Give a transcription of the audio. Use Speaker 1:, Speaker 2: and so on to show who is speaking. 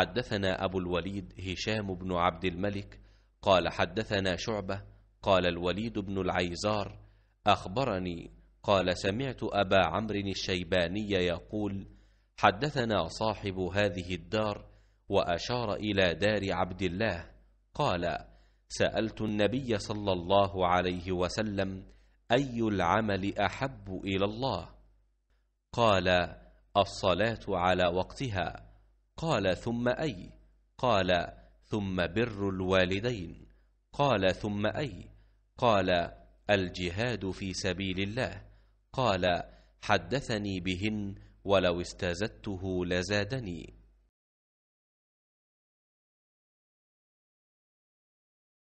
Speaker 1: حدثنا أبو الوليد هشام بن عبد الملك قال حدثنا شعبة قال الوليد بن العيزار أخبرني قال سمعت أبا عمرو الشيباني يقول حدثنا صاحب هذه الدار وأشار إلى دار عبد الله قال سألت النبي صلى الله عليه وسلم أي العمل أحب إلى الله قال الصلاة على وقتها قال ثم أي قال ثم بر الوالدين قال ثم أي قال الجهاد في سبيل الله قال حدثني بهن ولو استزدته لزادني